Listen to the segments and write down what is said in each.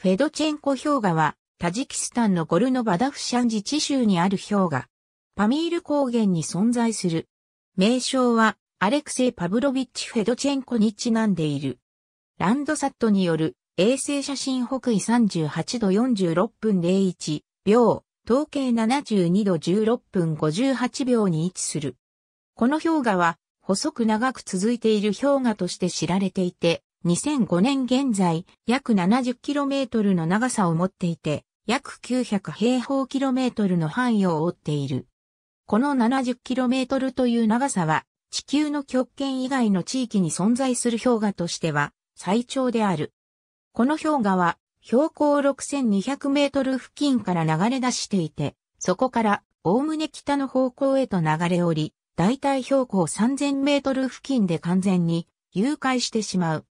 フェドチェンコ氷河は、タジキスタンのゴルノバダフシャン自治州にある氷河。パミール高原に存在する。名称は、アレクセイ・パブロビッチ・フェドチェンコにちなんでいる。ランドサットによる衛星写真北緯38度46分01秒、統計72度16分58秒に位置する。この氷河は細く長く続いている氷河として知られていて、2005年現在、約 70km の長さを持っていて、約900平方キロメートルの範囲を覆っている。この 70km という長さは、地球の極限以外の地域に存在する氷河としては最長である。この氷河は標高6200メートル付近から流れ出していて、そこからおおむね北の方向へと流れ降り、だいたい標高3000メートル付近で完全に融解してしまう。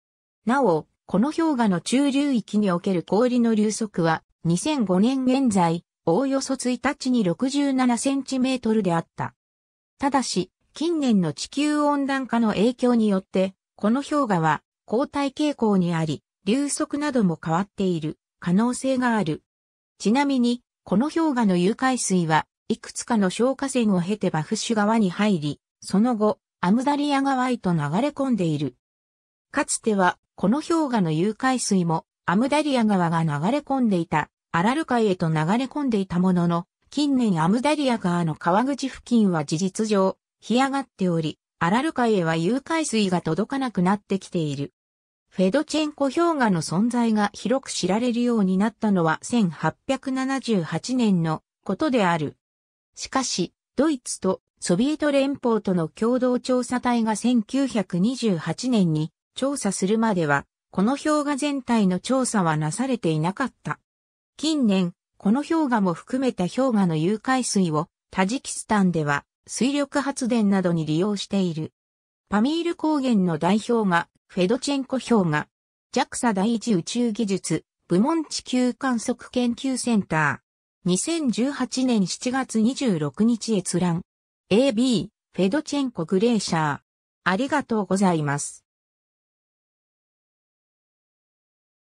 なお、この氷河の中流域における氷の流速は、2005年現在、おおよそ1日に67センチメートルであった。ただし、近年の地球温暖化の影響によって、この氷河は後退傾向にあり、流速なども変わっている可能性がある。ちなみに、この氷河の融解水はいくつかの消火栓を経てバフシュ川に入り、その後、アムダリア川へと流れ込んでいる。かつてはこの氷河の融解水もアムダリア川が流れ込んでいたアラル海へと流れ込んでいたものの、近年アムダリア川の川口付近は事実上、干上がっており、アラル海へは融解水が届かなくなってきている。フェドチェンコ氷河の存在が広く知られるようになったのは1878年のことである。しかし、ドイツとソビエト連邦との共同調査隊が1928年に調査するまでは、この氷河全体の調査はなされていなかった。近年、この氷河も含めた氷河の融解水をタジキスタンでは水力発電などに利用している。パミール高原の代表がフェドチェンコ氷河、JAXA 第一宇宙技術部門地球観測研究センター。2018年7月26日閲覧。AB、フェドチェンコグレーシャー。ありがとうございます。